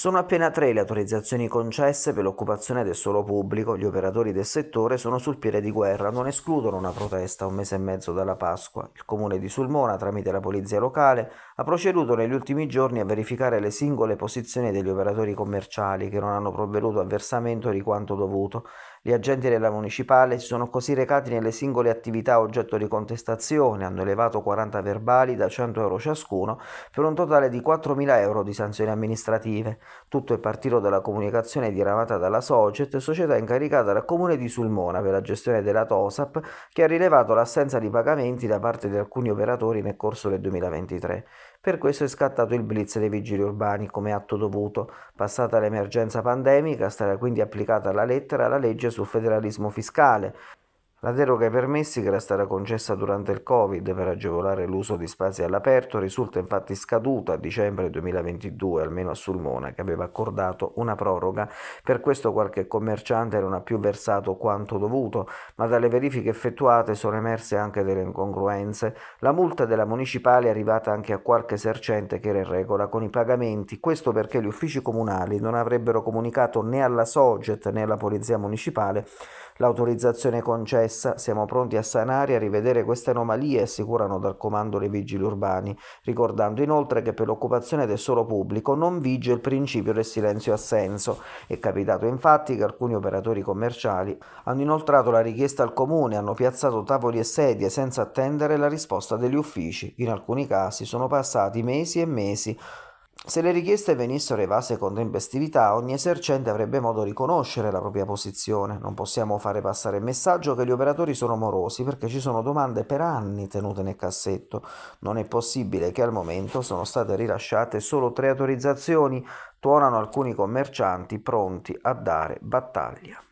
Sono appena tre le autorizzazioni concesse per l'occupazione del suolo pubblico, gli operatori del settore sono sul piede di guerra, non escludono una protesta un mese e mezzo dalla Pasqua. Il comune di Sulmona, tramite la polizia locale, ha proceduto negli ultimi giorni a verificare le singole posizioni degli operatori commerciali che non hanno provveduto al versamento di quanto dovuto. Gli agenti della municipale si sono così recati nelle singole attività oggetto di contestazione, hanno elevato 40 verbali da 100 euro ciascuno per un totale di 4.000 euro di sanzioni amministrative. Tutto è partito dalla comunicazione diramata dalla Sogget, società incaricata dal comune di Sulmona per la gestione della TOSAP, che ha rilevato l'assenza di pagamenti da parte di alcuni operatori nel corso del 2023. Per questo è scattato il blitz dei vigili urbani come atto dovuto. Passata l'emergenza pandemica, sarà quindi applicata alla lettera la legge sul federalismo fiscale, la deroga ai permessi, che era stata concessa durante il Covid per agevolare l'uso di spazi all'aperto, risulta infatti scaduta a dicembre 2022, almeno a Sulmona, che aveva accordato una proroga. Per questo qualche commerciante non ha più versato quanto dovuto, ma dalle verifiche effettuate sono emerse anche delle incongruenze. La multa della municipale è arrivata anche a qualche esercente che era in regola con i pagamenti, questo perché gli uffici comunali non avrebbero comunicato né alla Soget né alla Polizia Municipale l'autorizzazione concessa, siamo pronti a sanare e a rivedere queste anomalie, assicurano dal comando le vigili urbani, ricordando inoltre che per l'occupazione del solo pubblico non vige il principio del silenzio assenso. È capitato infatti che alcuni operatori commerciali hanno inoltrato la richiesta al comune, hanno piazzato tavoli e sedie senza attendere la risposta degli uffici. In alcuni casi sono passati mesi e mesi se le richieste venissero evase con tempestività, ogni esercente avrebbe modo di conoscere la propria posizione. Non possiamo fare passare il messaggio che gli operatori sono morosi perché ci sono domande per anni tenute nel cassetto. Non è possibile che al momento sono state rilasciate solo tre autorizzazioni, tuonano alcuni commercianti pronti a dare battaglia.